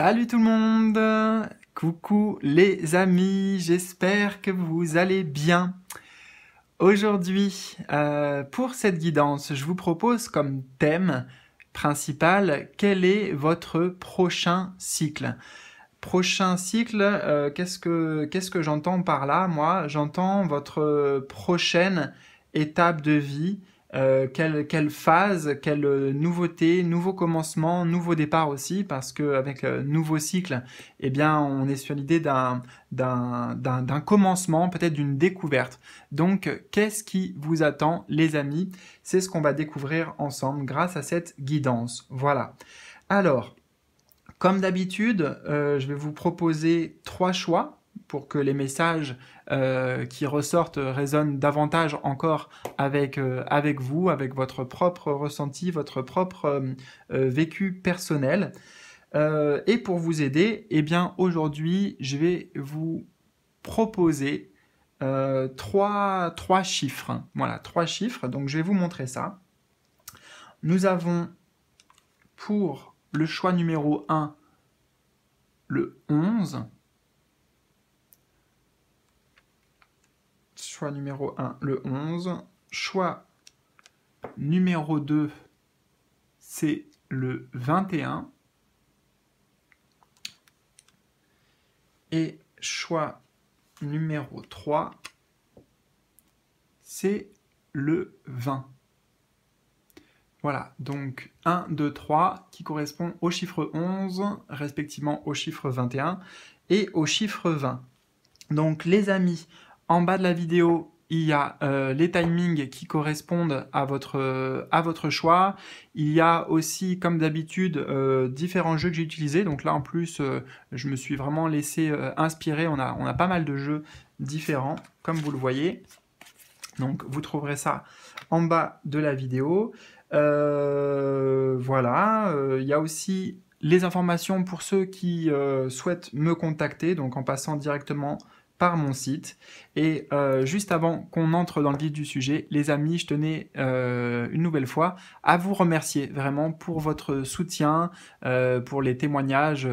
Salut tout le monde Coucou les amis, j'espère que vous allez bien. Aujourd'hui, euh, pour cette guidance, je vous propose comme thème principal quel est votre prochain cycle. Prochain cycle, euh, qu'est-ce que j'entends par là Moi, j'entends votre prochaine étape de vie, euh, quelle, phase, quelle nouveauté, nouveau commencement, nouveau départ aussi, parce qu'avec le euh, nouveau cycle, eh bien, on est sur l'idée d'un commencement, peut-être d'une découverte. Donc, qu'est-ce qui vous attend, les amis C'est ce qu'on va découvrir ensemble grâce à cette guidance. Voilà. Alors, comme d'habitude, euh, je vais vous proposer trois choix pour que les messages euh, qui ressortent résonnent davantage encore euh, avec, vous, avec votre propre ressenti, votre propre euh, vécu personnel. et pour vous aider, eh bien aujourd'hui, je vais vous proposer trois, trois chiffres. Voilà, trois chiffres. Donc je vais vous montrer ça. Nous avons pour le choix numéro 1 le 11 Choix numéro 1, le 11. Choix numéro 2, c'est le 21. Et choix numéro 3, c'est le 20. Voilà, donc 1, 2, 3 qui correspond au chiffre 11, respectivement au chiffre 21 et au chiffre 20. Donc les amis, en bas de la vidéo, il y a euh, les timings qui correspondent à votre, euh, à votre choix. Il y a aussi, comme d'habitude, euh, différents jeux que j'ai utilisés. Donc là, en plus, je me suis vraiment laissé inspirer. On a, on a pas mal de jeux différents, comme vous le voyez. Donc, vous trouverez ça en bas de la vidéo. voilà. il y a aussi les informations pour ceux qui souhaitent me contacter, donc en passant directement par mon site. Et euh, juste avant qu'on entre dans le vif du sujet, les amis, je tenais euh, une nouvelle fois à vous remercier vraiment pour votre soutien, euh, pour les témoignages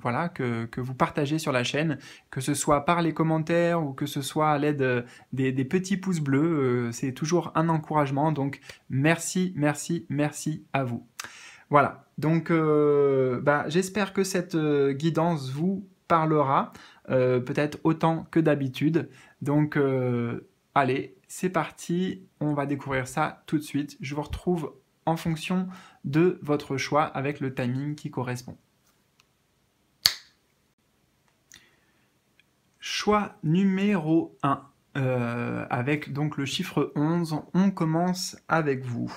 voilà, que, vous partagez sur la chaîne, que ce soit par les commentaires ou que ce soit à l'aide des, petits pouces bleus, c'est toujours un encouragement. Donc merci, merci, merci à vous. Voilà, donc bah, j'espère que cette guidance vous parlera. Euh, peut-être autant que d'habitude. Donc euh, allez, c'est parti, on va découvrir ça tout de suite. Je vous retrouve en fonction de votre choix avec le timing qui correspond. Choix numéro 1. Euh, avec donc le chiffre 11, on commence avec vous.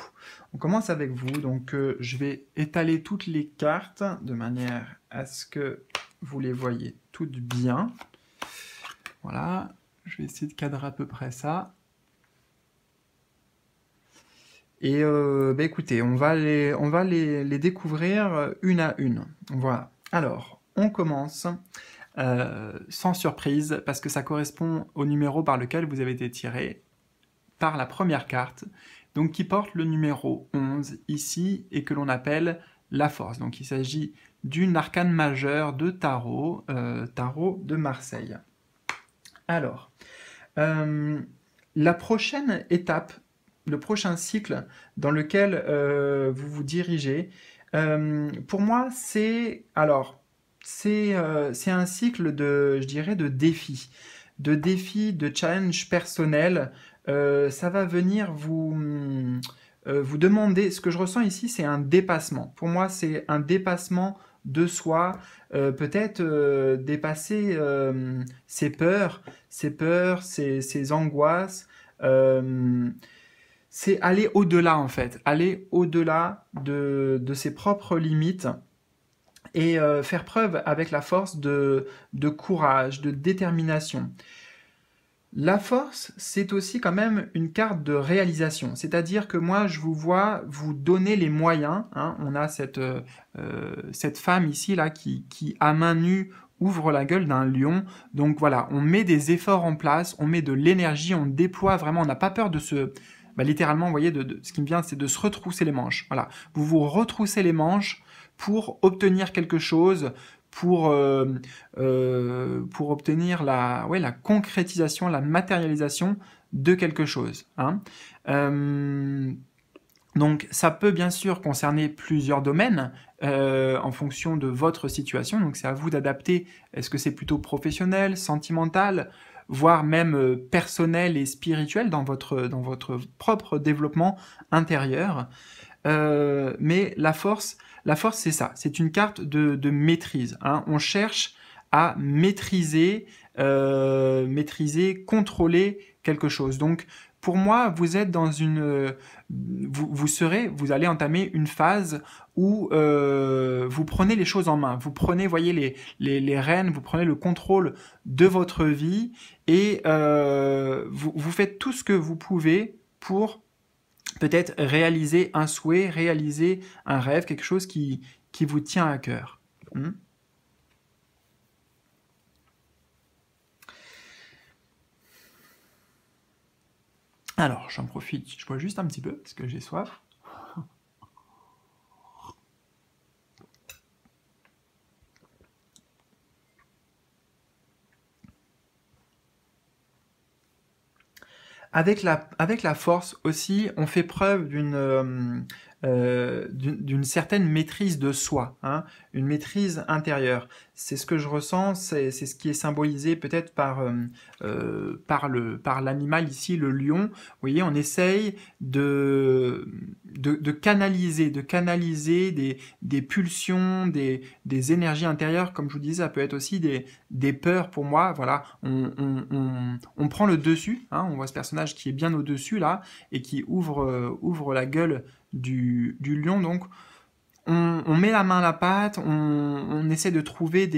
On commence avec vous, donc je vais étaler toutes les cartes de manière à ce que vous les voyez toutes bien. Voilà, je vais essayer de cadrer à peu près ça. Et euh, bah, écoutez, on va, les, on va les, découvrir euh, une à une. Voilà. Alors, on commence euh, sans surprise, parce que ça correspond au numéro par lequel vous avez été tiré, par la première carte, donc qui porte le numéro 11 ici, et que l'on appelle la force. Donc il s'agit d'une arcane majeure de tarot, euh, tarot de Marseille. Alors, euh, la prochaine étape, le prochain cycle dans lequel euh, vous vous dirigez, pour moi, c'est alors c'est un cycle de, je dirais, de défis, de défis, de challenge personnel. ça va venir vous euh, vous demandez, ce que je ressens ici, c'est un dépassement. Pour moi, c'est un dépassement de soi, euh, peut-être euh, dépasser ses peurs, ses peurs, ses, angoisses. c'est aller au-delà, en fait, aller au-delà de, ses propres limites et faire preuve avec la force de courage, de détermination. La force, c'est aussi quand même une carte de réalisation. C'est-à-dire que moi, je vous vois vous donner les moyens. Hein. On a cette, euh, euh, cette femme ici, là, qui, à main nue, ouvre la gueule d'un lion. Donc voilà, on met des efforts en place, on met de l'énergie, on déploie vraiment, on n'a pas peur de se... Bah, littéralement, vous voyez, de, ce qui me vient, c'est de se retrousser les manches. Voilà, vous vous retroussez les manches pour obtenir quelque chose, pour, euh, euh, pour obtenir la, ouais, la concrétisation, la matérialisation de quelque chose. Hein. Euh, donc ça peut bien sûr concerner plusieurs domaines en fonction de votre situation, donc c'est à vous d'adapter, est-ce que c'est plutôt professionnel, sentimental, voire même personnel et spirituel dans votre, dans votre propre développement intérieur. Euh, mais la force, la force c'est ça, c'est une carte de, de maîtrise. Hein. On cherche à maîtriser, euh, maîtriser, contrôler quelque chose. Donc pour moi, vous êtes dans une, euh, vous, vous serez, vous allez entamer une phase où euh, vous prenez les choses en main, vous prenez, voyez les, les, les rênes, vous prenez le contrôle de votre vie et euh, vous, vous faites tout ce que vous pouvez pour peut-être réaliser un souhait, réaliser un rêve, quelque chose qui, vous tient à cœur. Hmm? Alors, j'en profite, je bois juste un petit peu parce que j'ai soif. Avec la, avec la force aussi, on fait preuve d'une euh, euh, d'une certaine maîtrise de soi, hein, une maîtrise intérieure. C'est ce que je ressens, c'est ce qui est symbolisé peut-être par, euh, euh, par l'animal ici, le lion. Vous voyez, on essaye de, de, canaliser, de canaliser des, pulsions, des, énergies intérieures. Comme je vous disais, ça peut être aussi des, des peurs pour moi. Voilà, on, prend le dessus. Hein, on voit ce personnage qui est bien au-dessus là et qui ouvre, ouvre la gueule du, lion. Donc, on, met la main à la pâte, on, essaie de trouver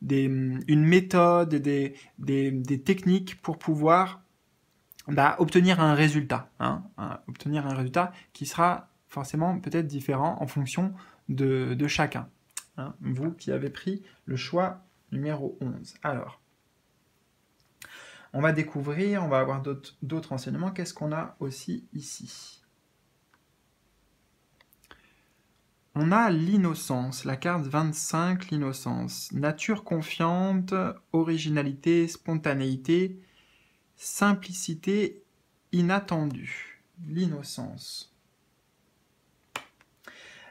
une méthode, des, techniques pour pouvoir bah, obtenir un résultat. Hein, obtenir un résultat qui sera forcément peut-être différent en fonction de, chacun. Hein. vous qui avez pris le choix numéro 11. Alors, on va découvrir, on va avoir d'autres enseignements. Qu'est-ce qu'on a aussi ici On a l'innocence, la carte 25, l'innocence. Nature confiante, originalité, spontanéité, simplicité, inattendue. L'innocence.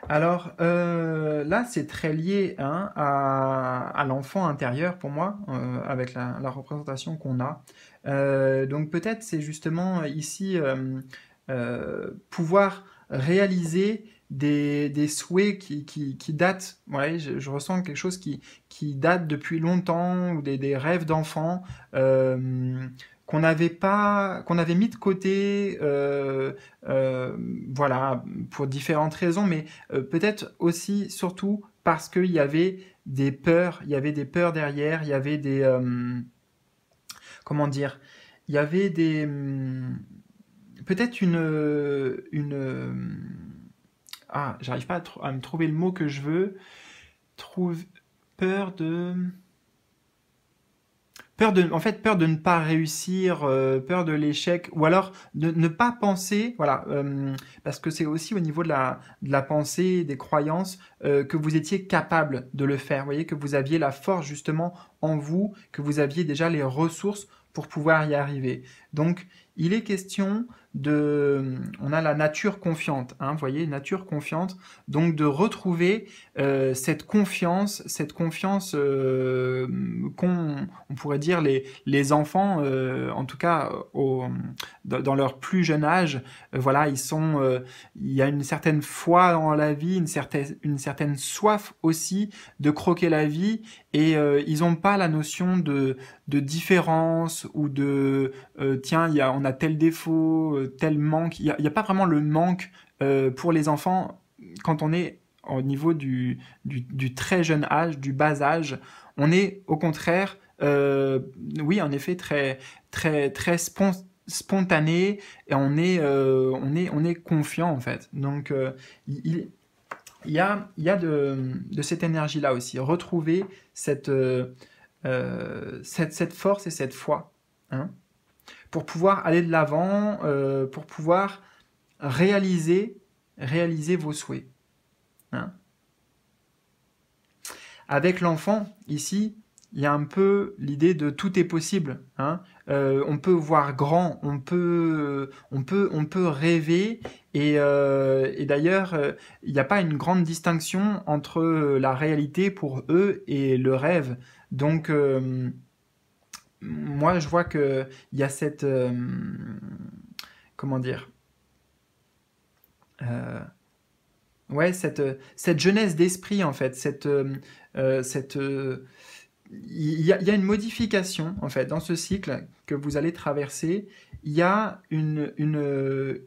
Alors euh, là, c'est très lié hein, à, l'enfant intérieur pour moi, euh, avec la, représentation qu'on a. Euh, donc peut-être c'est justement ici pouvoir réaliser des, souhaits qui, datent. Ouais, je, ressens quelque chose qui, qui date depuis longtemps, ou des, rêves d'enfants euh, qu'on avait pas, qu'on avait mis de côté, euh, euh, voilà, pour différentes raisons, mais peut-être aussi, surtout, parce qu'il y avait des peurs, il y avait des peurs derrière, il y avait des... comment dire Il y avait des... Hmm, peut-être une... une ah, j'arrive pas à, me trouver le mot que je veux. Trouve peur de... Peur de, en fait, peur de ne pas réussir, euh, peur de l'échec, ou alors de ne pas penser, voilà, euh, parce que c'est aussi au niveau de la, pensée, des croyances, euh, que vous étiez capable de le faire. Vous voyez que vous aviez la force justement en vous, que vous aviez déjà les ressources pour pouvoir y arriver. Donc, il est question de... On a la nature confiante, hein, vous voyez, nature confiante. Donc, de retrouver euh, cette confiance, cette confiance euh, qu'on on pourrait dire les, les enfants, euh, en tout cas au, dans leur plus jeune âge, voilà, ils sont... il y a une certaine foi dans la vie, une certaine, une certaine soif aussi de croquer la vie et ils n'ont pas la notion de, de différence ou de tiens, on a tel défaut, euh, tel manque. Il n'y a, pas vraiment le manque euh, pour les enfants quand on est au niveau du, du, très jeune âge, du bas âge. On est au contraire, euh, oui, en effet, très, très, très spontané et on est, on, est, on est confiant en fait. Donc, il, il, y a, il y a de, cette énergie-là aussi, retrouver cette, cette, cette force et cette foi. Hein pour pouvoir aller de l'avant, euh, pour pouvoir réaliser, réaliser vos souhaits. Hein. Avec l'enfant, ici, il y a un peu l'idée de tout est possible. Hein. Euh, on peut voir grand, on peut, on peut, on peut rêver. Et, euh, d'ailleurs, il n'y a pas une grande distinction entre la réalité pour eux et le rêve. Donc, moi, je vois qu'il y a cette. Euh, comment dire euh, Ouais, cette, cette jeunesse d'esprit, en fait. Cette. Euh, cette il y, a, y, a une modification en fait dans ce cycle que vous allez traverser. Il y a une, une,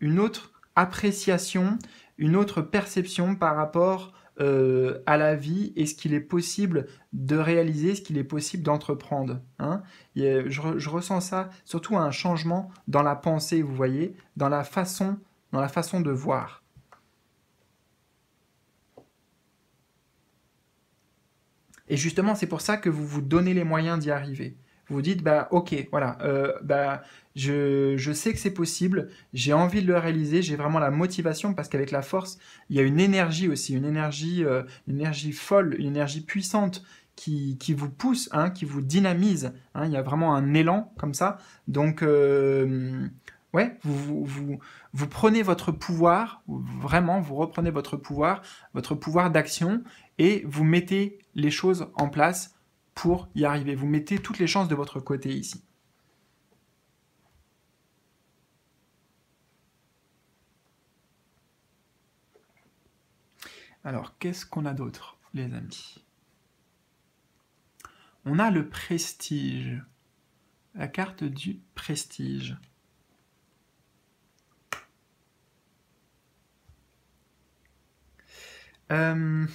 une autre appréciation, une autre perception par rapport euh, à la vie et ce qu'il est possible de réaliser, ce qu'il est possible d'entreprendre. Hein. je, ressens ça surtout un changement dans la pensée, vous voyez, dans la façon, dans la façon de voir. Et justement, c'est pour ça que vous vous donnez les moyens d'y arriver. Vous dites, bah, ok, voilà, euh, bah, je, je, sais que c'est possible, j'ai envie de le réaliser, j'ai vraiment la motivation parce qu'avec la force, il y a une énergie aussi, une énergie, euh, énergie folle, une énergie puissante qui, qui vous pousse, hein, qui vous dynamise. Hein, il y a vraiment un élan comme ça. Donc, euh, ouais, vous, vous, vous, prenez votre pouvoir, vraiment, vous reprenez votre pouvoir, votre pouvoir d'action et vous mettez les choses en place pour y arriver. Vous mettez toutes les chances de votre côté ici. Alors, qu'est-ce qu'on a d'autre, les amis On a le prestige. La carte du prestige. Euh...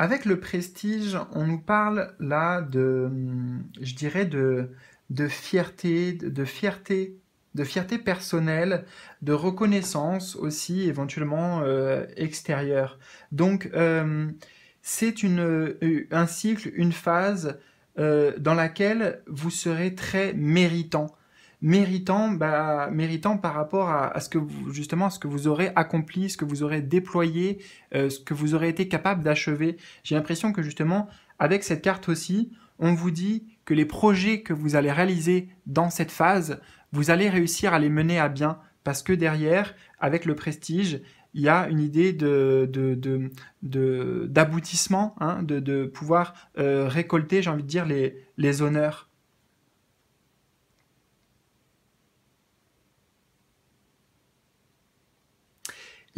Avec le prestige, on nous parle là de, hum, je dirais, de, fierté, de, fierté, de fierté personnelle, de reconnaissance aussi éventuellement euh, extérieure. Donc euh, c'est euh, un cycle, une phase dans laquelle vous serez très méritant méritant, bah, méritant par rapport à, ce que vous, justement ce que vous aurez accompli, ce que vous aurez déployé, euh, ce que vous aurez été capable d'achever. J'ai l'impression que justement avec cette carte aussi, on vous dit que les projets que vous allez réaliser dans cette phase, vous allez réussir à les mener à bien parce que derrière, avec le prestige, il y a une idée de d'aboutissement, hein, de, pouvoir euh, récolter, j'ai envie de dire, les, les honneurs.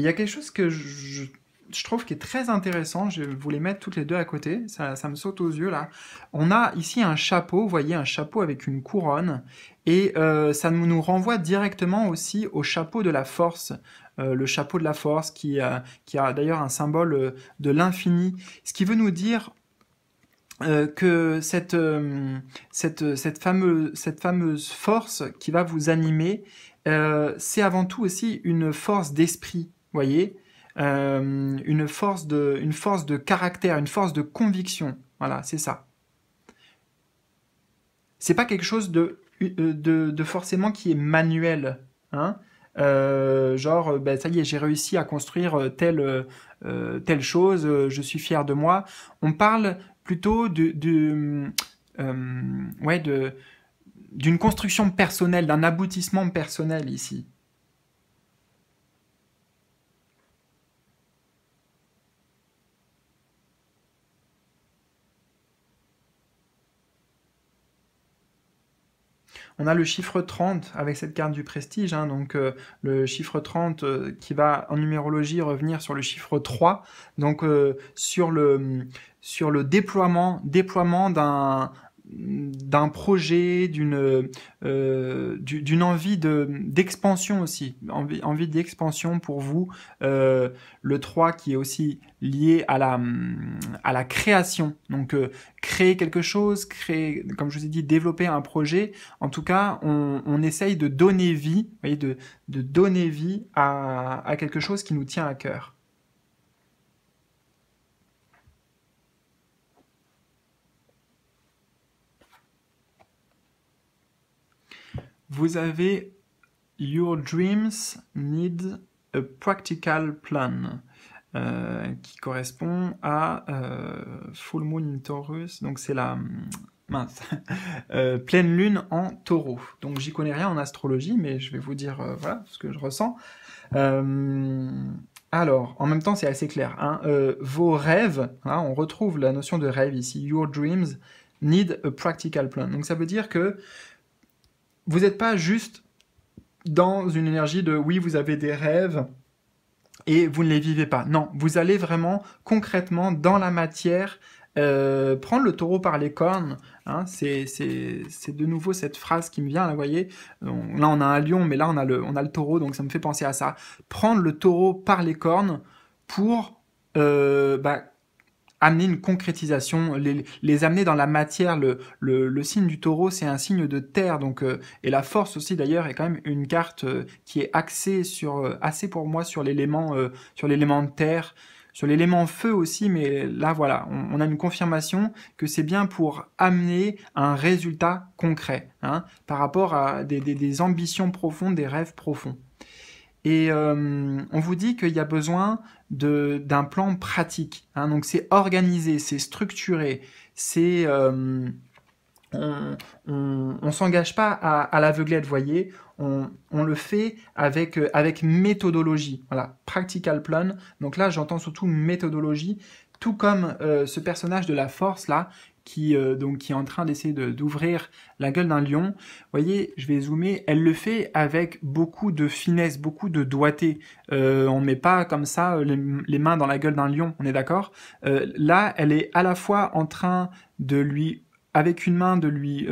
Il y a quelque chose que je, trouve qui est très intéressant. Je vous les mettre toutes les deux à côté. Ça, me saute aux yeux là. On a ici un chapeau, vous voyez, un chapeau avec une couronne. Et euh, ça nous renvoie directement aussi au chapeau de la force. Euh, le chapeau de la force qui, euh, a d'ailleurs un symbole de l'infini. Ce qui veut nous dire que cette fameuse force qui va vous animer, c'est avant tout aussi une force d'esprit voyez, euh, une, force de, une force de caractère, une force de conviction. Voilà, c'est ça. C'est pas quelque chose de, euh, forcément qui est manuel. Hein. Euh, genre, ben, ça y est, j'ai réussi à construire telle, chose, je suis fier de moi. On parle plutôt d'une construction personnelle, d'un aboutissement personnel ici. On a le chiffre 30 avec cette carte du prestige, hein, donc euh, le chiffre 30 euh, qui va en numérologie revenir sur le chiffre 3, donc euh, sur, le, sur le déploiement, déploiement d'un d'un projet, d'une euh, d'une envie de d'expansion aussi, envie, envie d'expansion pour vous. Euh, le 3 qui est aussi lié à la à la création. Donc euh, créer quelque chose, créer, comme je vous ai dit, développer un projet. En tout cas, on, on essaye de donner vie, de, donner vie à, à quelque chose qui nous tient à cœur. Vous avez Your dreams need a practical plan. Euh, qui correspond à euh, Full Moon in Taurus, donc c'est la hum, mince euh, pleine lune en Taureau. Donc j'y connais rien en astrologie, mais je vais vous dire voilà ce que je ressens. alors, en même temps, c'est assez clair. Hein. vos rêves, hein, on retrouve la notion de rêve ici. Your dreams need a practical plan. Donc ça veut dire que vous n'êtes pas juste dans une énergie de oui, vous avez des rêves et vous ne les vivez pas. Non, vous allez vraiment concrètement dans la matière euh, prendre le taureau par les cornes, hein. c'est de nouveau cette phrase qui me vient, là, vous voyez, là on a un lion, mais là on a, le, on a le taureau, donc ça me fait penser à ça. Prendre le taureau par les cornes pour euh, bah, amener une concrétisation, les, amener dans la matière. Le, le, signe du taureau, c'est un signe de terre, donc euh, et la force aussi d'ailleurs est quand même une carte euh, qui est axée sur euh, assez pour moi sur l'élément sur l'élément terre, sur l'élément feu aussi, mais là voilà, on, a une confirmation que c'est bien pour amener un résultat concret hein, par rapport à des, des ambitions profondes, des rêves profonds. Et euh, on vous dit qu'il y a besoin d'un plan pratique. Hein. donc c'est organisé, c'est structuré, c'est... Euh, on, ne s'engage pas à, à l'aveuglette, voyez, on, le fait avec, euh, avec méthodologie, voilà, practical plan, donc là j'entends surtout méthodologie, tout comme ce personnage de la force là, qui, euh, donc, qui est en train d'essayer d'ouvrir la gueule d'un lion. Vous voyez, je vais zoomer, elle le fait avec beaucoup de finesse, beaucoup de doigté. Euh, on ne met pas comme ça euh, les, mains dans la gueule d'un lion, on est d'accord Là, elle est à la fois en train de lui avec une main de lui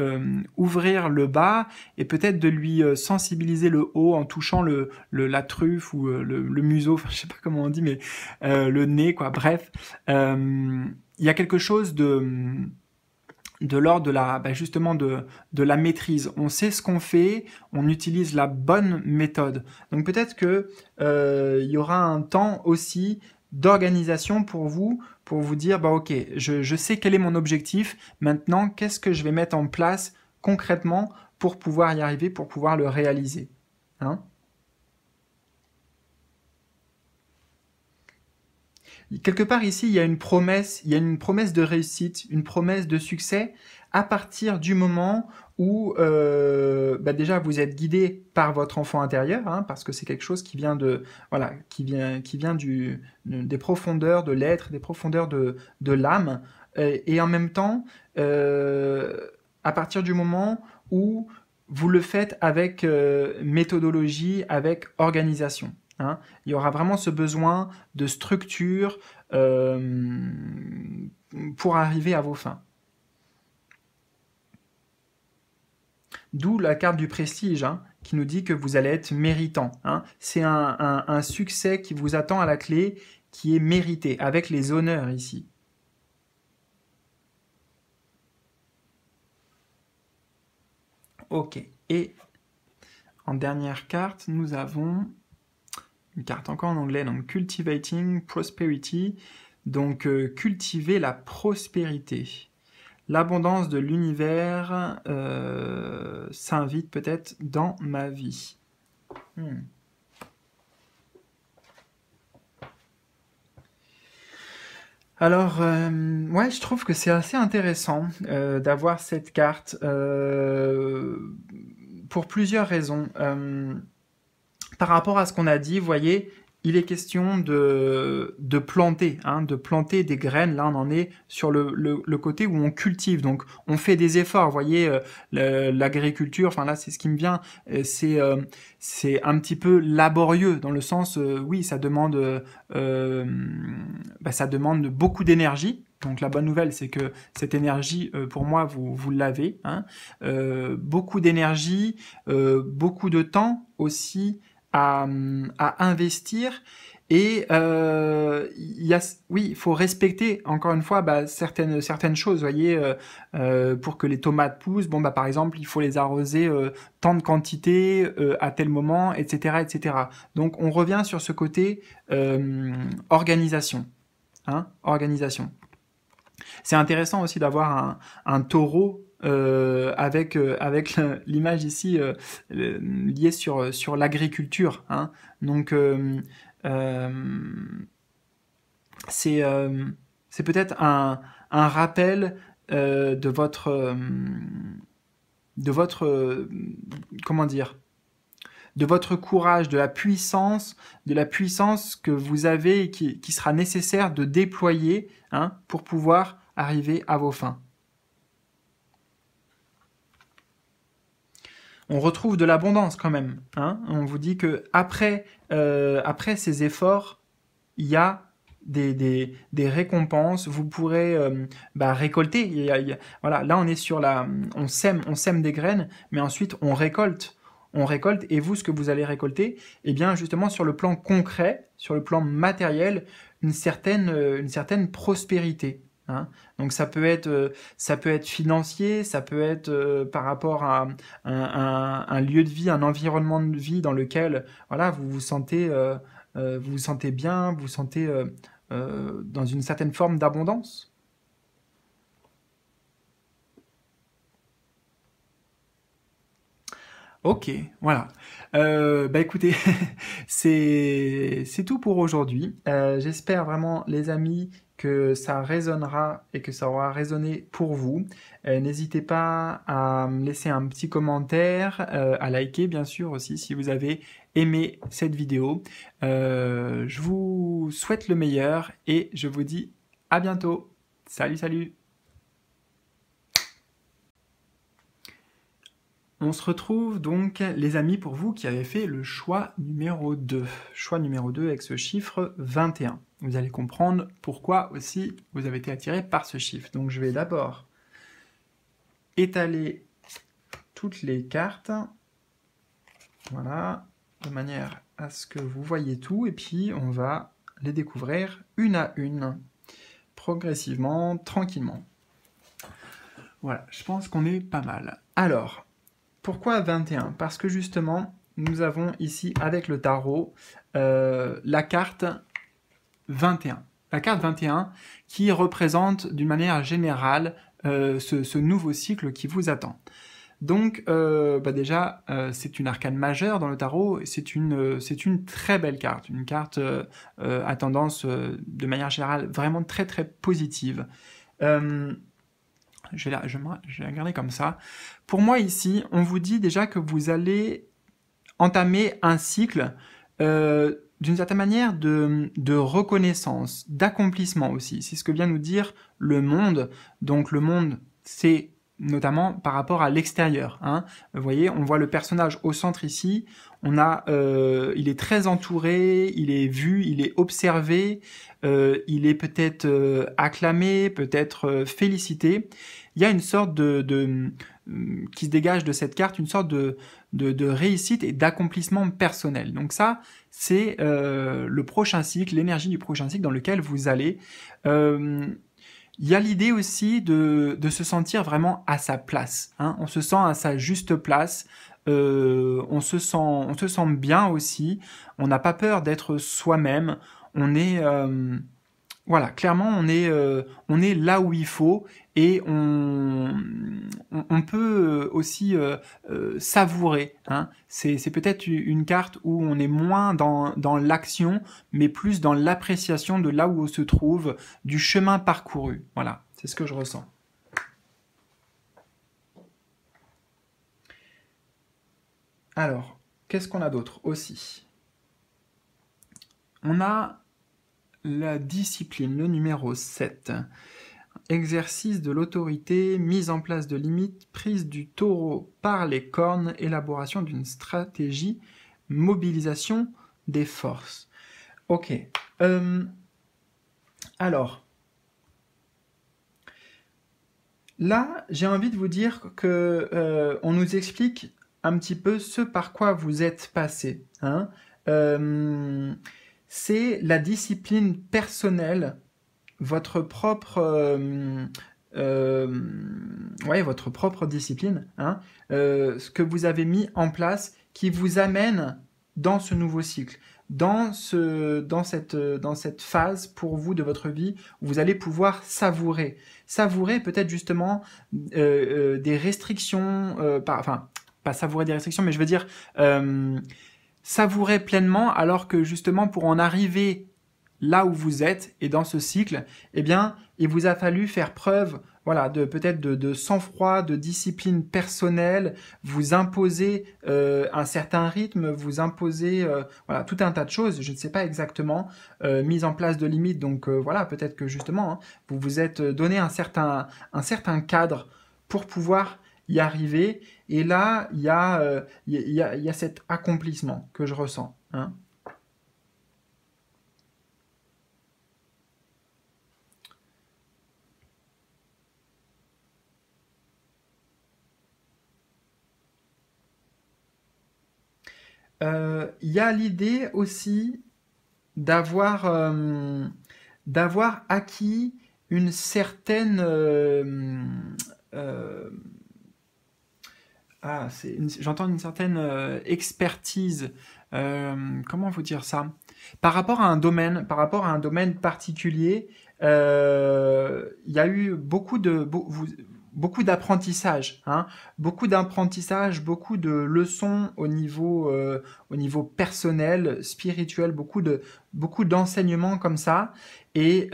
ouvrir le bas et peut-être de lui sensibiliser le haut en touchant le, la truffe ou le, museau, enfin je sais pas comment on dit, mais le nez quoi. Bref, il y a quelque chose de de l'ordre de la bah, justement de, de la maîtrise. On sait ce qu'on fait, on utilise la bonne méthode. Donc peut-être que euh, il y aura un temps aussi d'organisation pour vous, pour vous dire bah ok, je, je sais quel est mon objectif. Maintenant, qu'est-ce que je vais mettre en place concrètement pour pouvoir y arriver, pour pouvoir le réaliser. Hein Quelque part ici, il y a une promesse, il y a une promesse de réussite, une promesse de succès à partir du moment où euh, bah, déjà vous êtes guidé par votre enfant intérieur, hein, parce que c'est quelque chose qui vient de qui vient des profondeurs de l'être, des profondeurs de, l'âme, et, en même temps, euh, à partir du moment où vous le faites avec euh, méthodologie, avec organisation. Hein. Il y aura vraiment ce besoin de structure euh, pour arriver à vos fins. D'où la carte du prestige hein, qui nous dit que vous allez être méritant. Hein. C'est un, un succès qui vous attend à la clé, qui est mérité, avec les honneurs ici. Ok. Et en dernière carte, nous avons une carte encore en anglais, donc Cultivating Prosperity, donc euh, cultiver la prospérité. L'abondance de l'univers euh, s'invite peut-être dans ma vie. Hmm. Alors, euh, ouais, je trouve que c'est assez intéressant d'avoir cette carte pour plusieurs raisons par rapport à ce qu'on a dit, vous voyez, il est question de, de planter, hein, de planter des graines. Là, on en est sur le, le, côté où on cultive. Donc, on fait des efforts. Vous voyez, euh, l'agriculture, enfin là, c'est ce qui me vient. Euh, euh, c'est un petit peu laborieux dans le sens, oui, ça demande, bah, ça demande beaucoup d'énergie. Donc la bonne nouvelle, c'est que cette énergie, pour moi, vous, vous l'avez. Hein. beaucoup d'énergie, beaucoup de temps aussi à, investir. Et euh, y a, oui, il faut respecter encore une fois bah, certaines certaines choses. Voyez, euh, euh, pour que les tomates poussent, bon bah par exemple, il faut les arroser euh, tant de quantité à tel moment, etc., etc. Donc on revient sur ce côté organisation, hein, organisation. C'est intéressant aussi d'avoir un taureau euh, avec euh, avec l'image ici euh, liée sur sur l'agriculture. Hein. Donc c'est c'est peut-être un, rappel de votre de votre comment dire de votre courage, de la puissance, de la puissance que vous avez et qui, sera nécessaire de déployer hein, pour pouvoir arriver à vos fins. on retrouve de l'abondance quand même. Hein. on vous dit que après, euh, après ces efforts, il y a des, récompenses. Vous pourrez euh, bah, récolter. voilà, là on est sur la, on sème, on sème des graines, mais ensuite on récolte. On récolte et vous, ce que vous allez récolter, eh bien justement sur le plan concret, sur le plan matériel, une certaine, euh, une certaine prospérité. Hein. Donc ça peut être euh, ça peut être financier, ça peut être euh, par rapport à un, lieu de vie, un environnement de vie dans lequel voilà vous vous sentez euh, vous vous sentez bien, vous vous sentez dans une certaine forme d'abondance. Ok, voilà. bah écoutez, c'est tout pour aujourd'hui. J'espère vraiment, les amis, que ça résonnera et que ça aura résonné pour vous. Euh, n'hésitez pas à me laisser un petit commentaire, euh, à liker bien sûr aussi si vous avez aimé cette vidéo. Euh, je vous souhaite le meilleur et je vous dis à bientôt. Salut, salut On se retrouve donc, les amis, pour vous qui avez fait le choix numéro 2. Choix numéro 2 avec ce chiffre 21 vous allez comprendre pourquoi aussi vous avez été attiré par ce chiffre. Donc je vais d'abord étaler toutes les cartes, voilà, de manière à ce que vous voyez tout, et puis on va les découvrir une à une, progressivement, tranquillement. Voilà, je pense qu'on est pas mal. Alors, pourquoi 21 Parce que justement, nous avons ici, avec le tarot, euh, la carte 21. La carte 21 qui représente d'une manière générale euh, ce, nouveau cycle qui vous attend. Donc euh, bah déjà, euh, c'est une arcane majeure dans le tarot, c'est une, une très belle carte, une carte à tendance de manière générale vraiment très très positive. Je vais, la, garder comme ça. Pour moi ici, on vous dit déjà que vous allez entamer un cycle d'une certaine manière de, reconnaissance, d'accomplissement aussi. C'est ce que vient nous dire le monde. Donc le monde, c'est notamment par rapport à l'extérieur. Hein. Vous voyez, on voit le personnage au centre ici. On a, euh, il est très entouré, il est vu, il est observé, euh, il est peut-être euh, acclamé, peut-être félicité il y a une sorte de, mm, qui se dégage de cette carte, une sorte de, de, réussite et d'accomplissement personnel. Donc ça, c'est euh, le prochain cycle, l'énergie du prochain cycle dans lequel vous allez. Euh, il y a l'idée aussi de, se sentir vraiment à sa place. Hein. On se sent à sa juste place. Euh, on, se sent, on se sent bien aussi. On n'a pas peur d'être soi-même. On est... Voilà, clairement, on est, euh, on est là où il faut et on, peut euh, aussi euh, savourer. Hein. C'est peut-être une carte où on est moins dans, dans l'action, mais plus dans l'appréciation de là où on se trouve, du chemin parcouru. Voilà, c'est ce que je ressens. Alors, qu'est-ce qu'on a d'autre aussi On a la discipline, le numéro 7. Exercice de l'autorité, mise en place de limites, prise du taureau par les cornes, élaboration d'une stratégie, mobilisation des forces. Ok. Euh, alors, là, j'ai envie de vous dire que euh, on nous explique un petit peu ce par quoi vous êtes passé. Hein euh, c'est la discipline personnelle, votre propre, euh, euh, votre propre discipline, hein, euh, ce que vous avez mis en place qui vous amène dans ce nouveau cycle, dans, ce, dans, cette, dans cette phase pour vous de votre vie où vous allez pouvoir savourer. Savourer peut-être justement des restrictions, enfin, pas savourer des restrictions, mais je veux dire savourer pleinement alors que justement pour en arriver là où vous êtes et dans ce cycle, eh bien, il vous a fallu faire preuve voilà, de peut-être de, sang-froid, de discipline personnelle, vous imposer euh, un certain rythme, vous imposer euh, voilà tout un tas de choses. Je ne sais pas exactement euh, mise en place de limites. Donc voilà, peut-être que justement hein, vous vous êtes donné un certain un certain cadre pour pouvoir y arriver et là, il y, a, cet accomplissement que je ressens. Hein. Euh, il y a l'idée aussi d'avoir euh, d'avoir acquis une certaine euh, j'entends une certaine euh, expertise, euh, comment vous dire ça Par rapport à un domaine, par rapport à un domaine particulier, euh, il y a eu beaucoup de... beaucoup d'apprentissage, hein. beaucoup d'apprentissage, beaucoup de leçons au niveau, au niveau personnel, spirituel, beaucoup de beaucoup d'enseignements comme ça. Et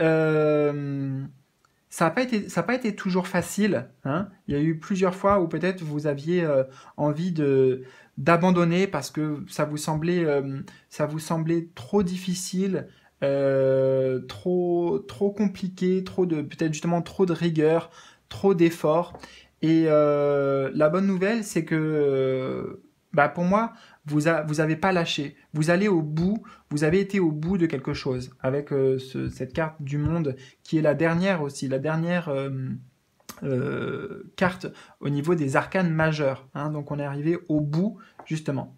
ça n'a pas, été, pas été toujours facile. Hein. Il y a eu plusieurs fois où peut-être vous aviez euh, envie de d'abandonner parce que ça vous semblait, euh, ça vous semblait trop difficile, euh, trop, trop compliqué, trop de peut-être justement trop de rigueur, trop d'efforts. Et la bonne nouvelle, c'est que bah pour moi, vous, n'avez avez pas lâché, vous allez au bout, vous avez été au bout de quelque chose avec euh, cette carte du monde qui est la dernière aussi, la dernière euh, euh, carte au niveau des arcanes majeurs. Hein. donc on est arrivé au bout justement.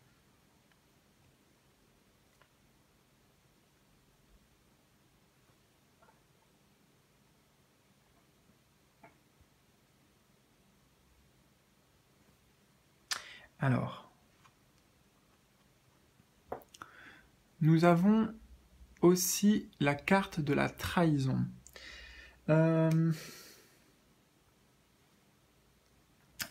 Alors, Nous avons aussi la carte de la trahison. Euh,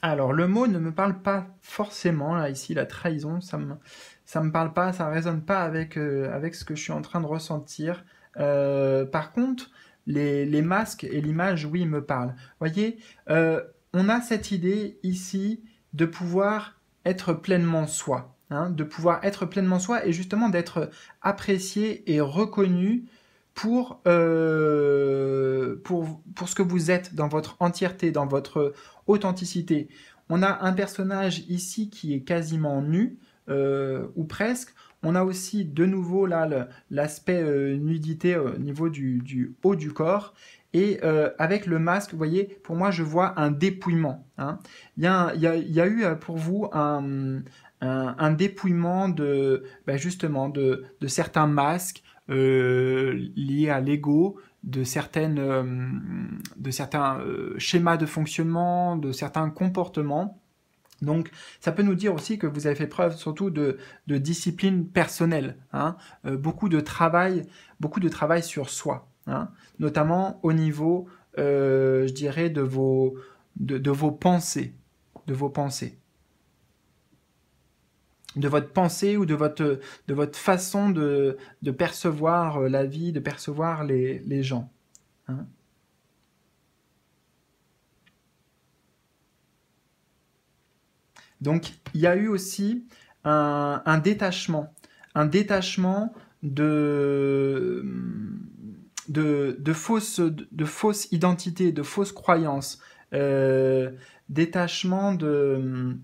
alors, le mot ne me parle pas forcément, là, ici, la trahison, ça me, me parle pas, ça ne résonne pas euh, avec, ce que je suis en train de ressentir. Euh, par contre, les, masques et l'image, oui, me parlent. Voyez, on a cette idée ici de pouvoir être pleinement soi. Hein, de pouvoir être pleinement soi et justement d'être apprécié et reconnu pour, euh, pour, pour ce que vous êtes dans votre entièreté, dans votre authenticité. On a un personnage ici qui est quasiment nu, euh, ou presque. On a aussi de nouveau là l'aspect euh, nudité au niveau du, du, haut du corps. Et avec le masque, vous voyez, pour moi, je vois un dépouillement. Hein. Il y, a, y, a, eu pour vous un, un, dépouillement de, bah, justement, de, certains masques euh, liés à l'ego, de, euh, certains euh, schémas de fonctionnement, de certains comportements. Donc, ça peut nous dire aussi que vous avez fait preuve surtout de, discipline personnelle, hein. beaucoup de travail, beaucoup de travail sur soi, hein. notamment au niveau, je dirais, de vos pensées, de vos pensées de votre pensée ou de votre, de votre façon de, percevoir euh, la vie, de percevoir les, gens. Hein. Donc il y a eu aussi un, détachement, un détachement de, de, de fausses de, identités, de fausses croyances, euh, détachement de...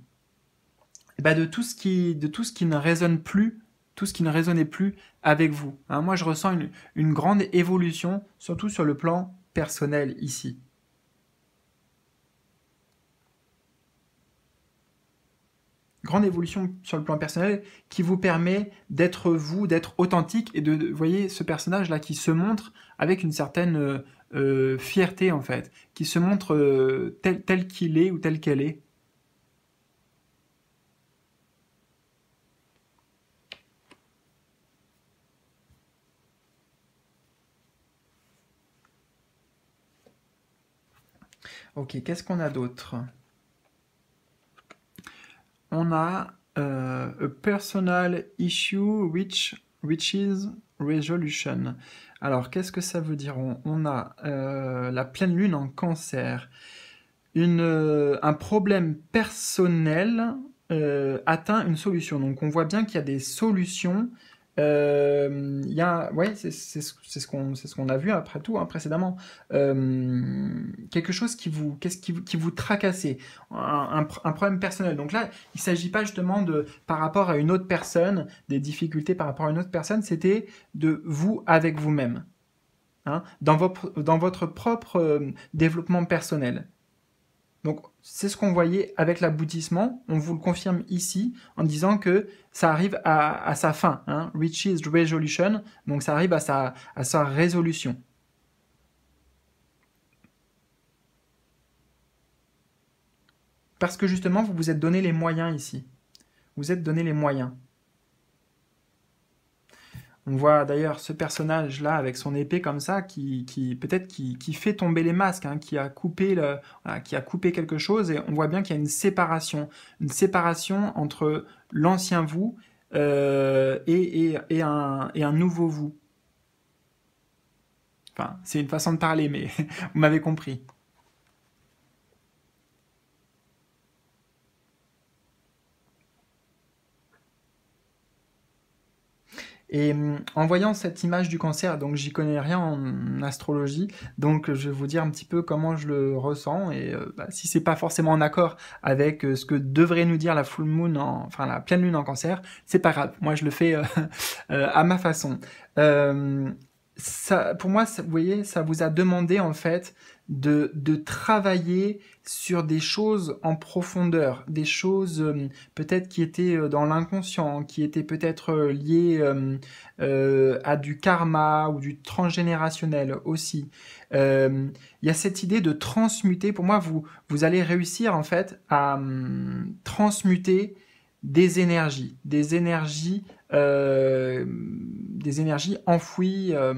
Eh ben, de, tout ce qui, de tout ce qui ne résonne plus, tout ce qui ne résonnait plus avec vous. Hein, moi, je ressens une, grande évolution, surtout sur le plan personnel ici. grande évolution sur le plan personnel qui vous permet d'être vous, d'être authentique et de, vous voyez, ce personnage-là qui se montre avec une certaine euh, euh, fierté en fait, qui se montre euh, tel, tel qu'il est ou tel qu'elle est. Ok, qu'est-ce qu'on a d'autre On a euh, a personal issue which is resolution. Alors, qu'est-ce que ça veut dire on, a euh, la pleine lune en cancer. Euh, un problème personnel atteint une solution. Donc, on voit bien qu'il y a des solutions euh, y a, ouais, c'est ce qu'on ce qu'on a vu après tout hein, précédemment. Euh, quelque chose qui vous qu'est-ce qui, qui, vous tracassait, un, un, problème personnel. Donc là, il s'agit pas justement de par rapport à une autre personne, des difficultés par rapport à une autre personne. C'était de vous avec vous-même, hein, dans votre dans votre propre euh, développement personnel. Donc c'est ce qu'on voyait avec l'aboutissement. On vous le confirme ici en disant que ça arrive à, sa fin. Hein, is resolution. Donc ça arrive à sa, à sa résolution. Parce que justement, vous vous êtes donné les moyens ici. Vous êtes donné les moyens. On voit d'ailleurs ce personnage-là avec son épée comme ça, qui, peut-être qui, fait tomber les masques, hein, qui, a coupé le, qui a coupé quelque chose, et on voit bien qu'il y a une séparation, une séparation entre l'ancien vous euh, et, et, un, et un nouveau vous. Enfin, c'est une façon de parler, mais vous m'avez compris. Et mm, en voyant cette image du cancer, donc j'y connais rien en astrologie, donc euh, je vais vous dire un petit peu comment je le ressens et euh, bah, si c'est pas forcément en accord avec euh, ce que devrait nous dire la full moon, enfin la pleine lune en cancer, c'est pas grave. Moi je le fais à ma façon. pour moi, vous voyez, ça vous a demandé en fait de, travailler sur des choses en profondeur, des choses euh, peut-être qui étaient euh, dans l'inconscient, qui étaient peut-être euh, liées à du karma ou du transgénérationnel aussi. Il y a cette idée de transmuter. Pour moi, vous, vous allez réussir en fait à hum, transmuter des énergies, des énergies, euh, des énergies enfouies, euh,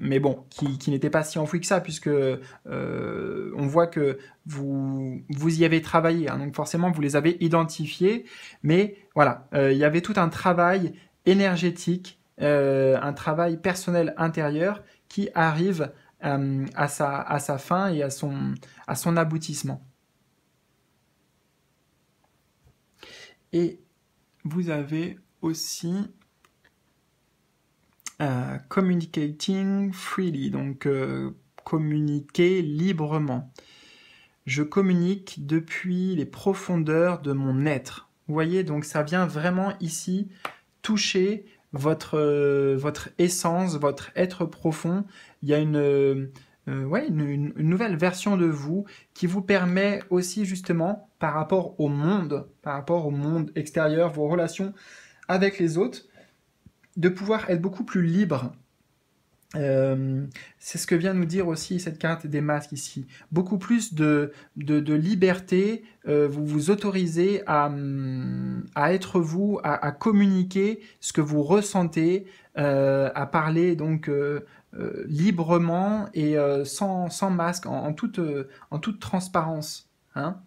mais bon, qui, n'étaient pas si enfouies que ça, puisque euh, on voit que vous, y avez travaillé, hein, donc forcément vous les avez identifiées, mais voilà, il y avait tout un travail énergétique, un travail personnel intérieur qui arrive à, sa, fin et à à son aboutissement. Et vous avez aussi euh, communicating freely, donc euh, communiquer librement. Je communique depuis les profondeurs de mon être. Vous voyez, donc ça vient vraiment ici toucher votre, euh, votre essence, votre être profond. Il y a une euh, ouais, une, nouvelle version de vous qui vous permet aussi justement par rapport au monde, par rapport au monde extérieur, vos relations avec les autres, de pouvoir être beaucoup plus libre. Euh, c'est ce que vient nous dire aussi cette carte des masques ici. Beaucoup plus de, de, liberté, euh, vous vous autorisez à, à être vous, à, à, communiquer ce que vous ressentez, euh, à parler donc euh, librement et euh, sans, masque, en, euh, toute, transparence. Hein.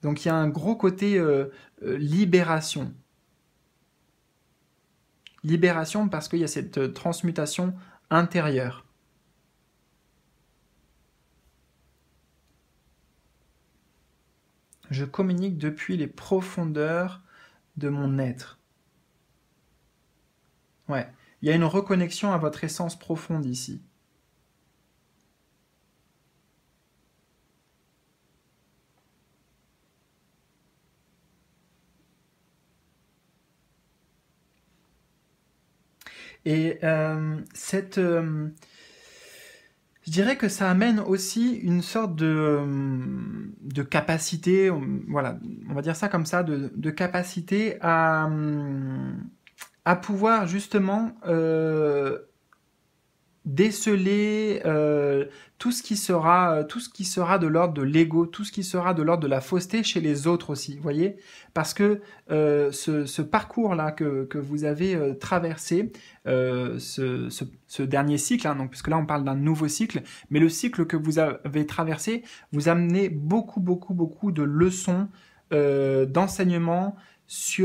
Donc il y a un gros côté libération. Libération parce qu'il y a cette transmutation intérieure. Je communique depuis les profondeurs de mon être. Ouais. Il y a une reconnexion à votre essence profonde ici. Et euh, cette... Euh, je dirais que ça amène aussi une sorte de, euh, de capacité, voilà, on va dire ça comme ça, de, capacité à à pouvoir justement euh, déceler euh, tout ce qui sera tout ce qui sera de l'ordre de l'ego, tout ce qui sera de l'ordre de la fausseté chez les autres aussi, vous voyez Parce que euh, ce, parcours-là que, vous avez traversé, ce, dernier cycle, hein, donc, puisque là on parle d'un nouveau cycle, mais le cycle que vous avez traversé vous amenez beaucoup, beaucoup, beaucoup de leçons, d'enseignements,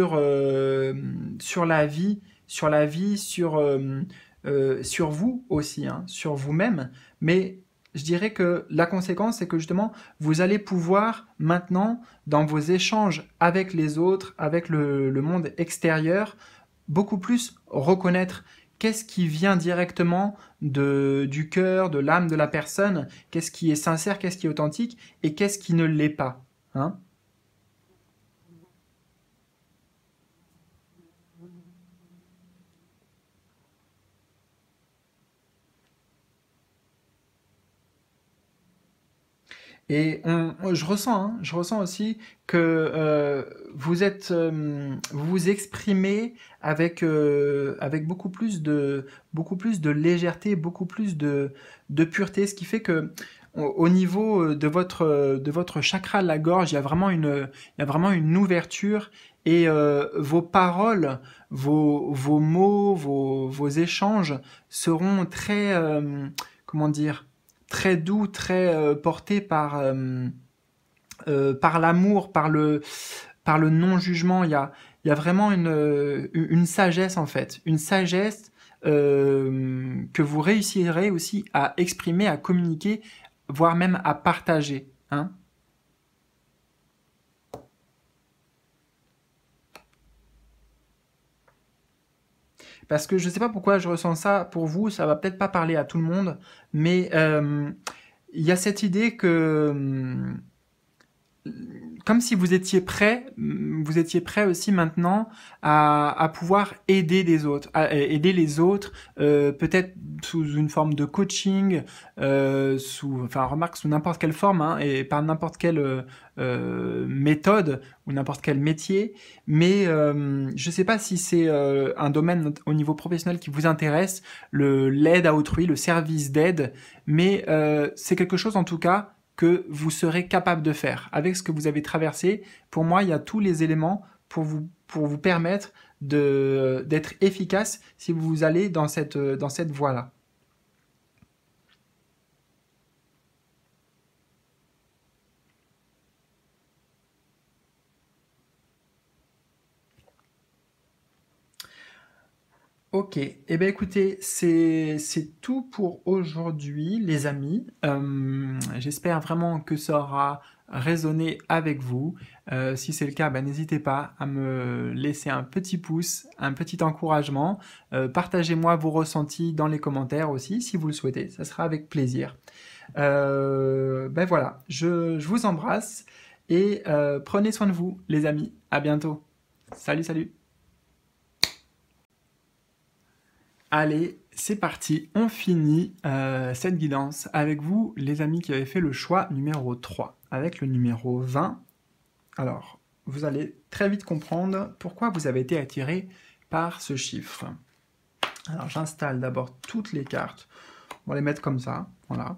euh, sur, la vie, sur la vie, sur, euh, euh, vous aussi, hein, sur vous-même. Mais je dirais que la conséquence, c'est que justement, vous allez pouvoir maintenant, dans vos échanges avec les autres, avec le, monde extérieur, beaucoup plus reconnaître qu'est-ce qui vient directement du cœur, de l'âme de la personne, qu'est-ce qui est sincère, qu'est-ce qui est authentique, et qu'est-ce qui ne l'est pas. Hein Et je ressens, hein, je ressens aussi que euh, vous êtes, euh, vous, vous exprimez avec euh, avec beaucoup plus de beaucoup plus de légèreté, beaucoup plus de pureté, ce qui fait que au, niveau de votre de votre chakra la gorge, il y a vraiment une vraiment une ouverture et vos paroles, vos mots, vos échanges seront très comment dire très doux, très euh, porté par, euh, euh, par l'amour, par le, par le non-jugement. Il y a, vraiment une, une sagesse, en fait. Une sagesse que vous réussirez aussi à exprimer, à communiquer, voire même à partager. Hein. Parce que je ne sais pas pourquoi je ressens ça pour vous, ça va peut-être pas parler à tout le monde, mais euh, il y a cette idée que hum, comme si vous étiez prêt, mm, vous étiez prêt aussi maintenant à, pouvoir aider des autres, à aider les autres, euh, peut-être sous une forme de coaching, euh, sous, enfin remarque sous n'importe quelle forme hein, et par n'importe quelle euh, méthode ou n'importe quel métier. Mais je ne sais pas si c'est un domaine au niveau professionnel qui vous intéresse, le l'aide à autrui, le service d'aide, mais c'est quelque chose en tout cas que vous serez capable de faire. Avec ce que vous avez traversé, pour moi, il y a tous les éléments pour vous, pour vous permettre d'être efficace si vous allez dans cette, dans cette voie-là. Ok, et eh ben écoutez, c'est tout pour aujourd'hui, les amis. Euh, j'espère vraiment que ça aura résonné avec vous. Euh, si c'est le cas, ben, n'hésitez pas à me laisser un petit pouce, un petit encouragement. Euh, partagez-moi vos ressentis dans les commentaires aussi, si vous le souhaitez. Ça sera avec plaisir. ben voilà, je, vous embrasse et prenez soin de vous, les amis. À bientôt. Salut, salut. Allez, c'est parti, on finit euh, cette guidance avec vous, les amis qui avez fait le choix numéro 3, avec le numéro 20. Alors, vous allez très vite comprendre pourquoi vous avez été attiré par ce chiffre. Alors, j'installe d'abord toutes les cartes. On va les mettre comme ça, voilà.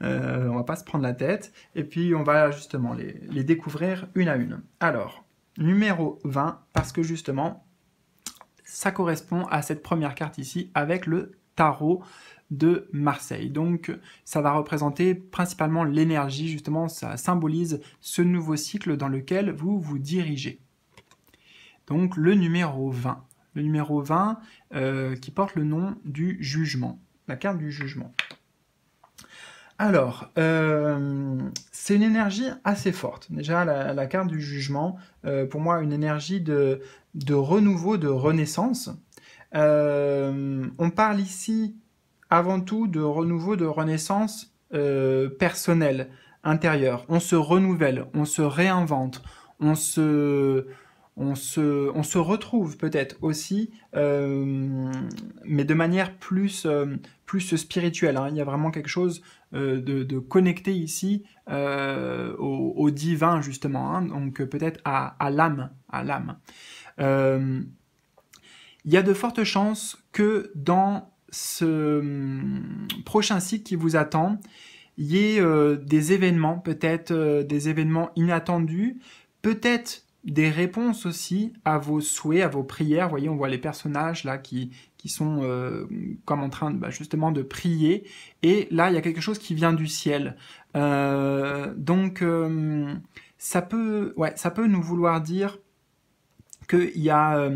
On euh, on va pas se prendre la tête. Et puis, on va justement les, les découvrir une à une. Alors, numéro 20, parce que justement, ça correspond à cette première carte ici avec le tarot de Marseille. Donc ça va représenter principalement l'énergie, justement ça symbolise ce nouveau cycle dans lequel vous vous dirigez. Donc le numéro 20. Le numéro 20 euh, qui porte le nom du jugement, la carte du jugement. Alors, euh, c'est une énergie assez forte. Déjà, la, carte du jugement, euh, pour moi, une énergie de, de renouveau, de renaissance. Euh, on parle ici avant tout de renouveau, de renaissance personnelle, intérieure. On se renouvelle, on se réinvente, on se on se, retrouve peut-être aussi, euh, mais de manière plus, euh, plus spirituelle. Hein. Il y a vraiment quelque chose euh, de, connecté ici au, divin, justement, hein. donc peut-être à, l'âme. À l'âme. il y a de fortes chances que dans ce hum, prochain cycle qui vous attend, il y ait des événements, peut-être des événements inattendus, peut-être des réponses aussi à vos souhaits, à vos prières. Vous voyez, on voit les personnages là qui, qui sont euh, comme en train bah, justement de prier. Et là, il y a quelque chose qui vient du ciel. Euh, donc, euh, ça, peut, ouais, ça peut nous vouloir dire qu'il y a,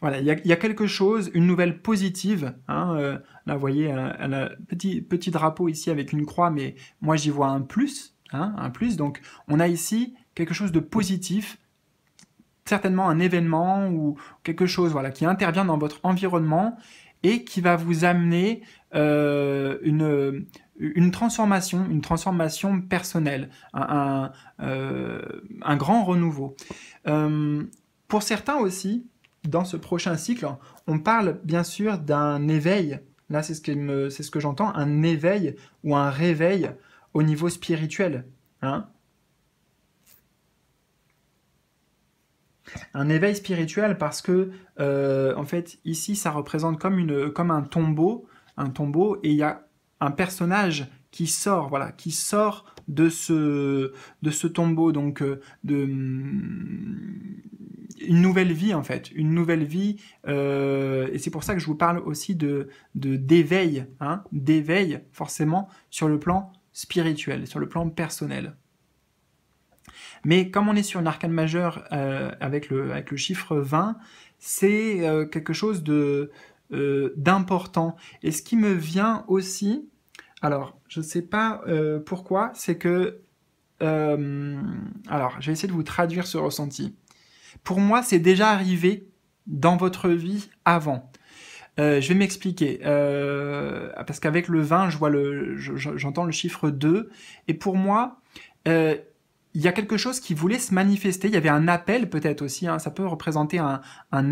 voilà, il y a, quelque chose, une nouvelle positive. Hein, là, vous voyez, un, petit, petit drapeau ici avec une croix, mais moi j'y vois un plus, hein, un plus. Donc, on a ici quelque chose de positif certainement un événement ou quelque chose voilà, qui intervient dans votre environnement et qui va vous amener euh, une, une transformation, une transformation personnelle, un, euh, grand renouveau. Euh, pour certains aussi, dans ce prochain cycle, on parle bien sûr d'un éveil. Là, c'est ce que, c'est ce que j'entends, un éveil ou un réveil au niveau spirituel. Hein Un éveil spirituel parce que, euh, en fait, ici, ça représente comme, comme un tombeau, un tombeau, et il y a un personnage qui sort, voilà, qui sort de ce, tombeau, donc euh, mm, une nouvelle vie en fait, une nouvelle vie, euh, et c'est pour ça que je vous parle aussi de d'éveil, hein, d'éveil forcément sur le plan spirituel, sur le plan personnel. Mais comme on est sur un arcane majeur euh, avec, le, avec le chiffre 20, c'est euh, quelque chose de euh, d'important. Et ce qui me vient aussi, alors je ne sais pas pourquoi, c'est que... alors, je vais essayer de vous traduire ce ressenti. Pour moi, c'est déjà arrivé dans votre vie avant. je vais m'expliquer. parce qu'avec le 20, je vois le, j'entends le chiffre 2. Et pour moi, il y a quelque chose qui voulait se manifester. Il y avait un appel peut-être aussi. Hein. ça peut représenter un,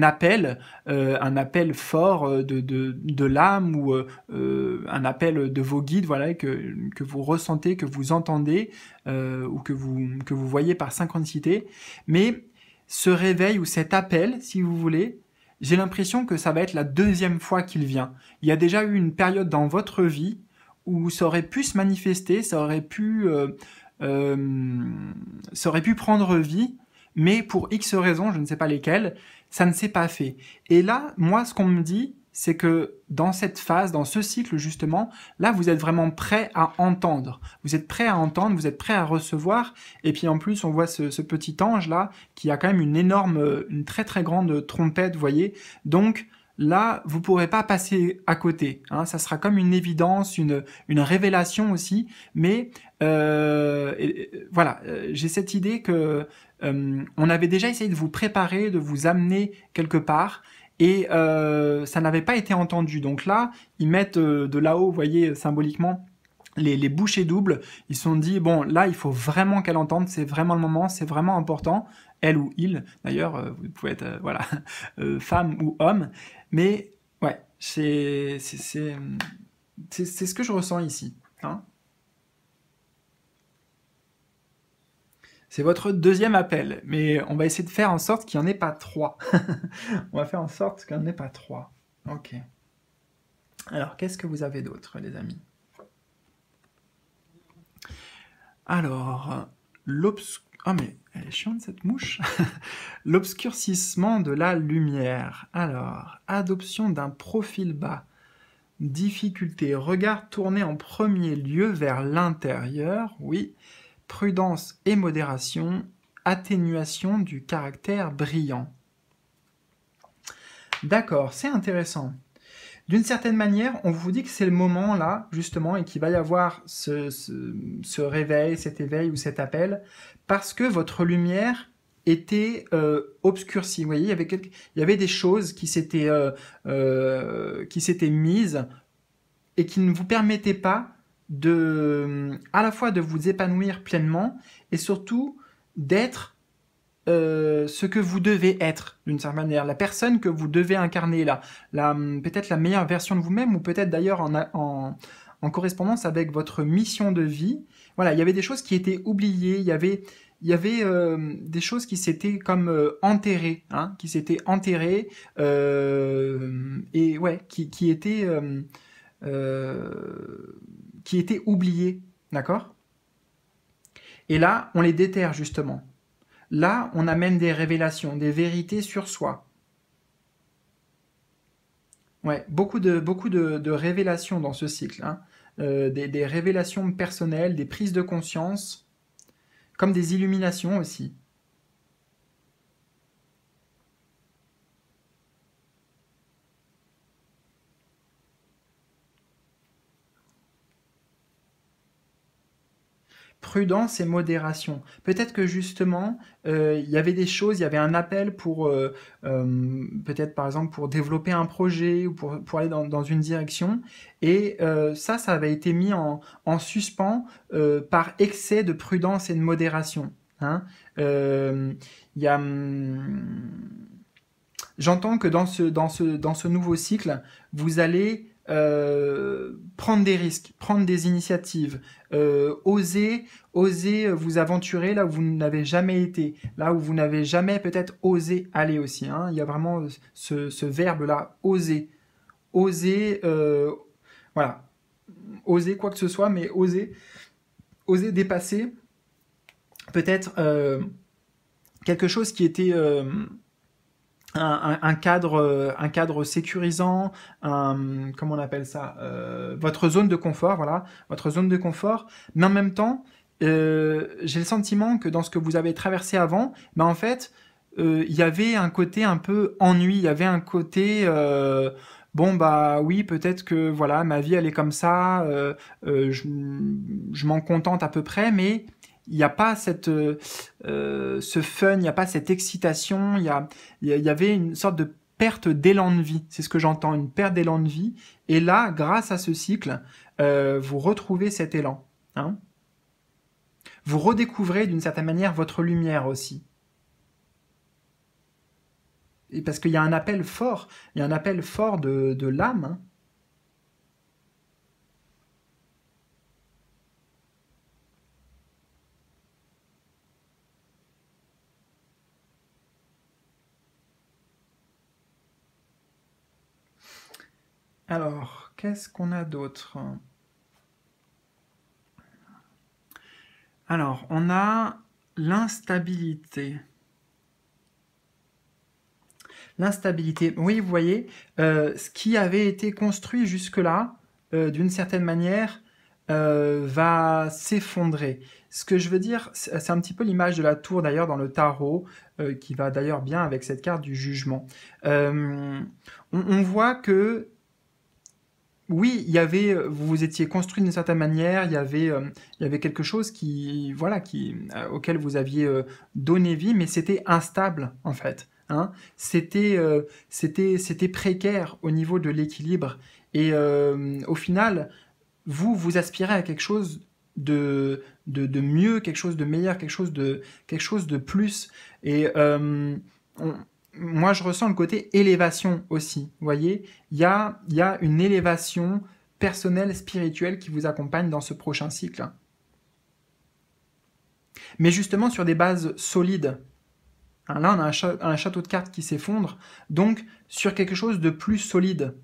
appel, euh, un appel fort euh, de, l'âme ou euh, un appel de vos guides, voilà, que, vous ressentez, que vous entendez ou que vous, que vous voyez par synchronicité. Mais ce réveil ou cet appel, si vous voulez, j'ai l'impression que ça va être la deuxième fois qu'il vient. Il y a déjà eu une période dans votre vie où ça aurait pu se manifester, ça aurait pu euh, ça aurait pu prendre vie, mais pour X raisons, je ne sais pas lesquelles, ça ne s'est pas fait. Et là, moi, ce qu'on me dit, c'est que dans cette phase, dans ce cycle justement, là, vous êtes vraiment prêt à entendre. Vous êtes prêt à entendre, vous êtes prêt à recevoir. Et puis en plus, on voit ce, petit ange là, qui a quand même une énorme, une très très grande trompette, vous voyez. Donc, là, vous ne pourrez pas passer à côté. Hein. Ça sera comme une évidence, une, révélation aussi. Mais euh, voilà, euh, j'ai cette idée que euh, on avait déjà essayé de vous préparer, de vous amener quelque part. Et ça n'avait pas été entendu. Donc là, ils mettent de là-haut, vous voyez, symboliquement, les, les bouchées doubles, ils se sont dit, bon, là, il faut vraiment qu'elle entende, c'est vraiment le moment, c'est vraiment important, elle ou il, d'ailleurs, euh, vous pouvez être, euh, voilà, euh, femme ou homme, mais ouais, c'est ce que je ressens ici. Hein. C'est votre deuxième appel, mais on va essayer de faire en sorte qu'il n'y en ait pas trois. on va faire en sorte qu'il n'y en ait pas trois. Ok. Alors, qu'est-ce que vous avez d'autre, les amis Alors, l'obscurcissement... Ah, mais elle cette mouche. L'obscurcissement de la lumière. Alors, adoption d'un profil bas. Difficulté, regard tourné en premier lieu vers l'intérieur, oui. Prudence et modération, atténuation du caractère brillant. D'accord, c'est intéressant. D'une certaine manière, on vous dit que c'est le moment là, justement, et qu'il va y avoir ce, réveil, cet éveil ou cet appel, parce que votre lumière était euh, obscurcie. Vous voyez, il y, avait il y avait des choses euh, euh, qui s'étaient mises et qui ne vous permettaient pas de, à la fois de vous épanouir pleinement et surtout d'être euh, ce que vous devez être d'une certaine manière, la personne que vous devez incarner là, peut-être la meilleure version de vous-même ou peut-être d'ailleurs en, correspondance avec votre mission de vie. Voilà, il y avait des choses qui étaient oubliées, il y avait, euh, des choses qui s'étaient comme euh, enterrées, hein, qui s'étaient enterrées et ouais, qui, qui étaient oubliées, d'accord Et là, on les déterre justement. Là, on amène des révélations, des vérités sur soi. beaucoup de, beaucoup de, révélations dans ce cycle. Hein. Euh, des révélations personnelles, des prises de conscience, comme des illuminations aussi. prudence et modération. Peut-être que justement, euh, il y avait des choses, il y avait un appel pour, euh, euh, peut-être par exemple, pour développer un projet ou pour, aller dans, une direction. Et ça, ça avait été mis en, suspens par excès de prudence et de modération. Hein. Hum, j'entends que dans, ce, dans ce nouveau cycle, vous allez euh, prendre des risques, prendre des initiatives, euh, oser, oser vous aventurer là où vous n'avez jamais été, là où vous n'avez jamais peut-être osé aller aussi. Hein. Il y a vraiment ce, verbe-là, oser, oser, euh, voilà, oser quoi que ce soit, mais oser, oser dépasser peut-être quelque chose qui était un, cadre euh, un cadre sécurisant un comment on appelle ça euh, votre zone de confort voilà votre zone de confort mais en même temps euh, j'ai le sentiment que dans ce que vous avez traversé avant bah en fait il y avait un côté un peu ennui il y avait un côté bon bah oui peut-être que voilà ma vie elle est comme ça je, je m'en contente à peu près mais il n'y a pas cette, euh, euh, ce fun, il n'y a pas cette excitation, il y, il y avait une sorte de perte d'élan de vie. C'est ce que j'entends, une perte d'élan de vie. Et là, grâce à ce cycle, euh, vous retrouvez cet élan. Hein vous redécouvrez d'une certaine manière votre lumière aussi. Et parce qu'il y a un appel fort, il y a un appel fort de, de l'âme. Hein. Alors, qu'est-ce qu'on a d'autre Alors, on a l'instabilité. L'instabilité, oui, vous voyez, euh, ce qui avait été construit jusque-là, euh, d'une certaine manière, euh, va s'effondrer. Ce que je veux dire, c'est un petit peu l'image de la tour d'ailleurs dans le tarot, qui va d'ailleurs bien avec cette carte du jugement. on, voit que oui, il y avait, euh, vous vous étiez construit d'une certaine manière, il y avait, euh, il y avait quelque chose qui, voilà, qui, euh, auquel vous aviez donné vie, mais c'était instable en fait. Hein. C'était, c'était, c'était précaire au niveau de l'équilibre. Et au final, vous vous aspirez à quelque chose de, de, de, mieux, quelque chose de meilleur, quelque chose de, quelque chose de plus. Et on, moi, je ressens le côté élévation aussi. Vous voyez, il y a, une élévation personnelle, spirituelle qui vous accompagne dans ce prochain cycle. Mais justement sur des bases solides. Hein, là, on a un château de cartes qui s'effondre, donc sur quelque chose de plus solide.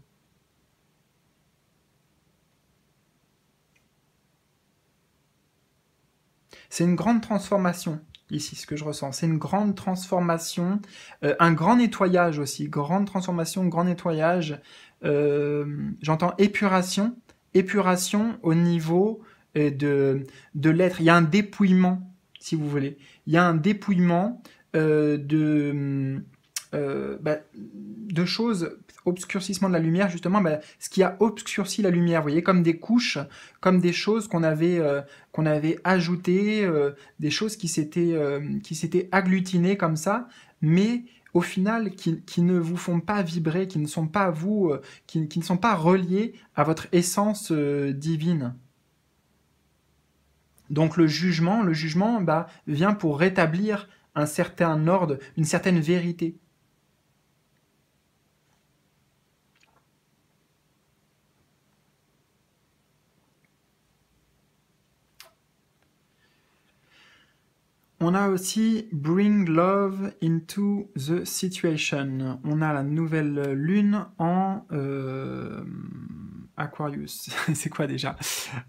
C'est une grande transformation ici ce que je ressens. C'est une grande transformation, euh, un grand nettoyage aussi, grande transformation, grand nettoyage. Euh, j'entends épuration, épuration au niveau euh, de, de l'être. Il y a un dépouillement, si vous voulez. Il y a un dépouillement de hum, de euh, bah, deux choses, obscurcissement de la lumière, justement, bah, ce qui a obscurci la lumière, vous voyez, comme des couches, comme des choses qu'on avait, euh, qu'on avait ajoutées, euh, des choses qui s'étaient agglutinées comme ça, mais au final, qui, ne vous font pas vibrer, qui ne sont pas reliées vous, qui, ne sont pas reliés à votre essence divine. Donc le jugement, le jugement bah, vient pour rétablir un certain ordre, une certaine vérité. On a aussi Bring Love into the Situation. On a la nouvelle lune en euh, Aquarius. c'est quoi déjà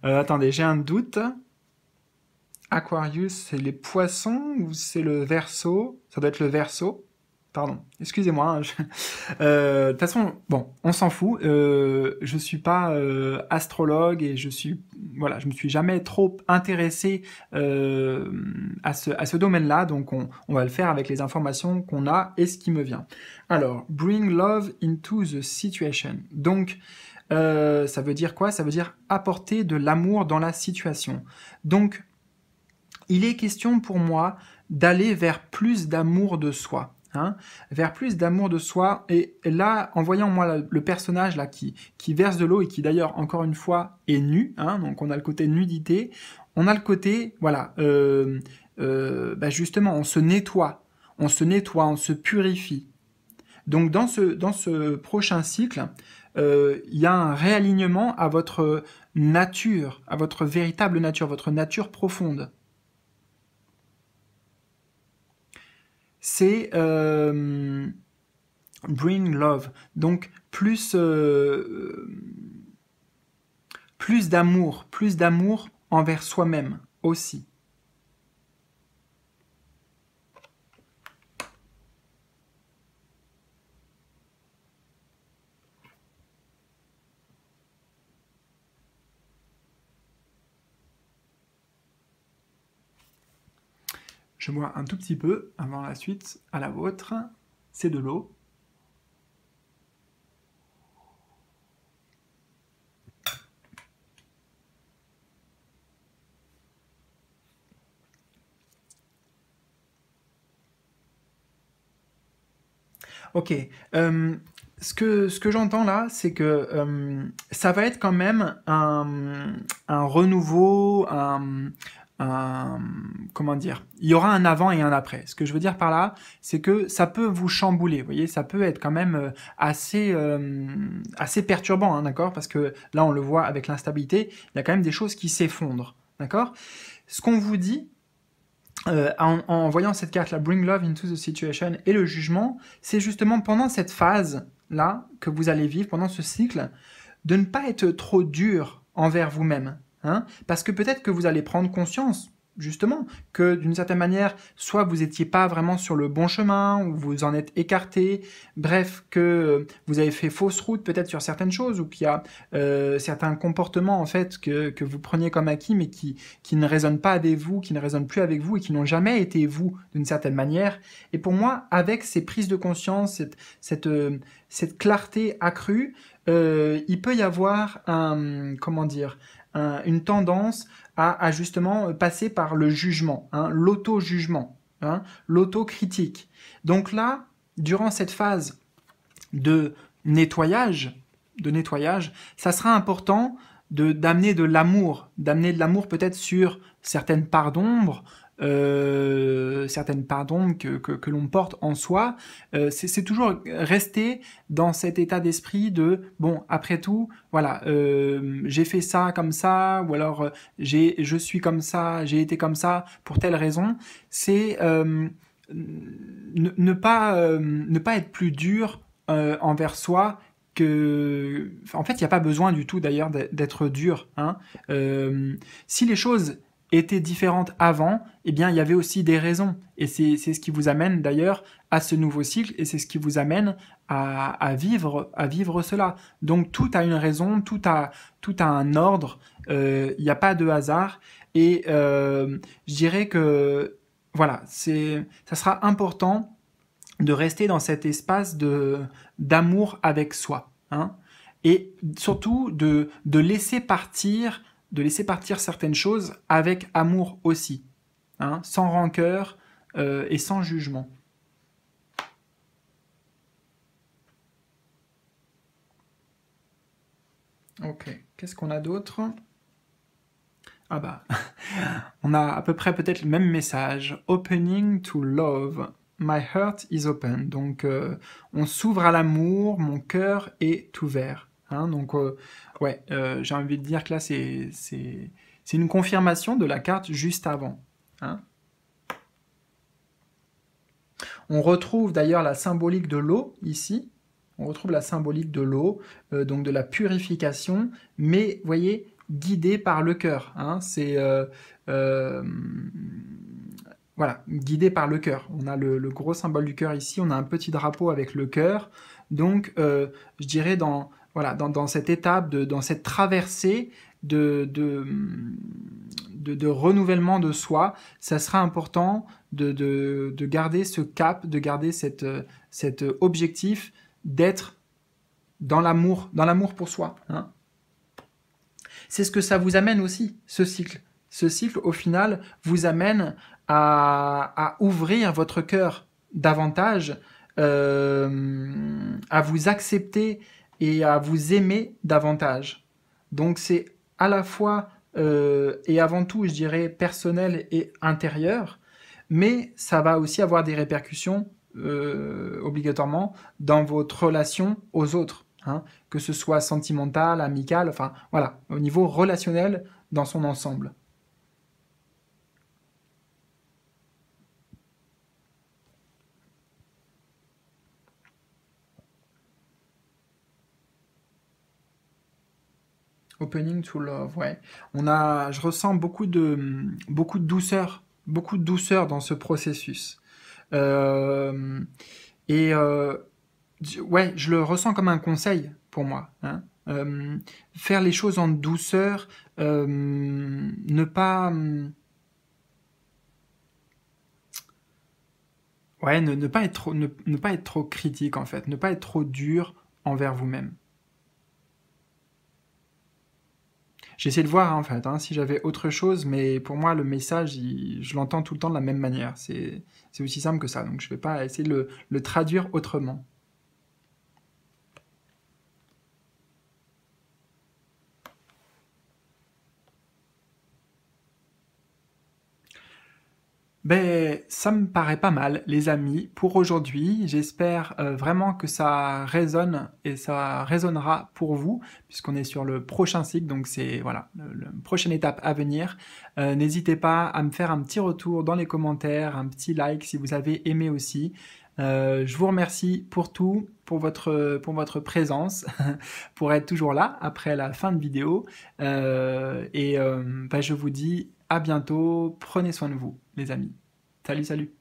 euh, Attendez, j'ai un doute. Aquarius, c'est les poissons ou c'est le verso Ça doit être le verso. Pardon, excusez-moi. Hein, euh, de toute façon, bon, on s'en fout. Euh, je ne suis pas euh, astrologue et je suis, voilà, je me suis jamais trop intéressé à ce, domaine-là. Donc, on, va le faire avec les informations qu'on a et ce qui me vient. Alors, bring love into the situation. Donc, ça veut dire quoi Ça veut dire apporter de l'amour dans la situation. Donc, il est question pour moi d'aller vers plus d'amour de soi. Hein, vers plus d'amour de soi. Et là, en voyant moi le personnage là qui, verse de l'eau et qui d'ailleurs encore une fois est nu, hein, donc on a le côté nudité, on a le côté, voilà, euh, euh, bah, justement, on se nettoie, on se nettoie, on se purifie. Donc dans ce, dans ce prochain cycle, euh, il y a un réalignement à votre nature, à votre véritable nature, votre nature profonde. c'est euh, bring love, donc plus, euh, plus d'amour, plus d'amour envers soi-même aussi. Je bois un tout petit peu avant la suite à la vôtre. C'est de l'eau. Ok. Euh, ce que, ce que j'entends là, c'est que euh, ça va être quand même un, un renouveau, un, euh, comment dire, il y aura un avant et un après. Ce que je veux dire par là, c'est que ça peut vous chambouler, vous voyez, ça peut être quand même euh, assez, euh, assez perturbant, hein, d'accord Parce que là, on le voit avec l'instabilité, il y a quand même des choses qui s'effondrent, d'accord Ce qu'on vous dit, en, voyant cette carte, « Bring Love into the Situation et le jugement, c'est justement pendant cette phase-là que vous allez vivre, pendant ce cycle, de ne pas être trop dur envers vous-même, Hein, parce que peut-être que vous allez prendre conscience, justement, que d'une certaine manière, soit vous n'étiez pas vraiment sur le bon chemin, ou vous en êtes écarté, bref, que euh, vous avez fait fausse route peut-être sur certaines choses, ou qu'il y a euh, certains comportements en fait que, que, vous preniez comme acquis, mais qui, qui ne résonnent pas avec vous, qui ne résonnent plus avec vous, et qui n'ont jamais été vous d'une certaine manière. Et pour moi, avec ces prises de conscience, cette, cette, euh, cette clarté accrue, il peut y avoir un, comment dire, une tendance à, justement passer par le jugement, hein, l'auto-jugement, hein, l'auto-critique. Donc là, durant cette phase de nettoyage, de nettoyage, ça sera important d'amener de l'amour, d'amener de l'amour peut-être sur certaines parts d'ombre, euh, certaines pardons que, l'on porte en soi, euh, c'est toujours rester dans cet état d'esprit de bon, après tout, voilà, euh, j'ai fait ça comme ça, ou alors j'ai, je suis comme ça, j'ai été comme ça pour telle raison. C'est ne, pas ne pas être plus dur envers soi que en fait il n'y a pas besoin du tout d'ailleurs d'être dur hein. si les choses était différente avant, eh bien, il y avait aussi des raisons. Et c'est ce qui vous amène d'ailleurs à ce nouveau cycle et c'est ce qui vous amène à, à, vivre, à vivre cela. Donc, tout a une raison, tout a, tout a un ordre, euh, il n'y a pas de hasard. Et euh, je dirais que, voilà, c'est ça sera important de rester dans cet espace de d'amour avec soi. Hein, et surtout de, de laisser partir de laisser partir certaines choses avec amour aussi, hein, sans rancœur euh, et sans jugement. Ok, qu'est-ce qu'on a d'autre Ah bah, on a à peu près peut-être le même message. Opening to love. My heart is open. Donc, euh, on s'ouvre à l'amour, mon cœur est ouvert. Hein, donc, euh, ouais, euh, j'ai envie de dire que là, c'est une confirmation de la carte juste avant. Hein. On retrouve d'ailleurs la symbolique de l'eau ici. On retrouve la symbolique de l'eau, euh, donc de la purification, mais, vous voyez, guidée par le cœur. Hein. c'est voilà, guidé par le cœur. On a le, gros symbole du cœur ici, on a un petit drapeau avec le cœur. Donc, je dirais dans, voilà, dans, cette étape, dans cette traversée de, renouvellement de soi, ça sera important de, garder ce cap, de garder cet objectif d'être dans l'amour, dans l'amour pour soi. Hein. C'est ce que ça vous amène aussi, ce cycle. Ce cycle, au final, vous amène à, ouvrir votre cœur davantage, euh, à vous accepter et à vous aimer davantage. Donc c'est à la fois euh, et avant tout, je dirais, personnel et intérieur, mais ça va aussi avoir des répercussions euh, obligatoirement dans votre relation aux autres, hein. que ce soit sentimental, amical, enfin voilà, au niveau relationnel dans son ensemble. Opening to Love, ouais. On a, je ressens beaucoup de, beaucoup de douceur, beaucoup de douceur dans ce processus. Euh, et euh, ouais, je le ressens comme un conseil pour moi. Hein. Euh, faire les choses en douceur, ne pas. Ouais, ne, pas être ne, pas être trop critique en fait, ne pas être trop dur envers vous-même. J'essaie de voir hein, en fait hein, si j'avais autre chose, mais pour moi le message, je l'entends tout le temps de la même manière. C'est aussi simple que ça, donc je ne vais pas essayer de le traduire autrement. Ben, ça me paraît pas mal, les amis, pour aujourd'hui. J'espère euh, vraiment que ça résonne et ça résonnera pour vous, puisqu'on est sur le prochain cycle, donc c'est voilà, la prochaine étape à venir. Euh, n'hésitez pas à me faire un petit retour dans les commentaires, un petit like si vous avez aimé aussi. Euh, je vous remercie pour tout, pour votre, pour votre présence, pour être toujours là après la fin de vidéo. et ben, je vous dis à bientôt, prenez soin de vous les amis. Salut, salut